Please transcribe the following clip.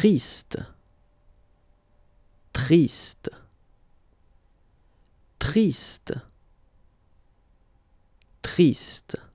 triste, triste, triste, triste.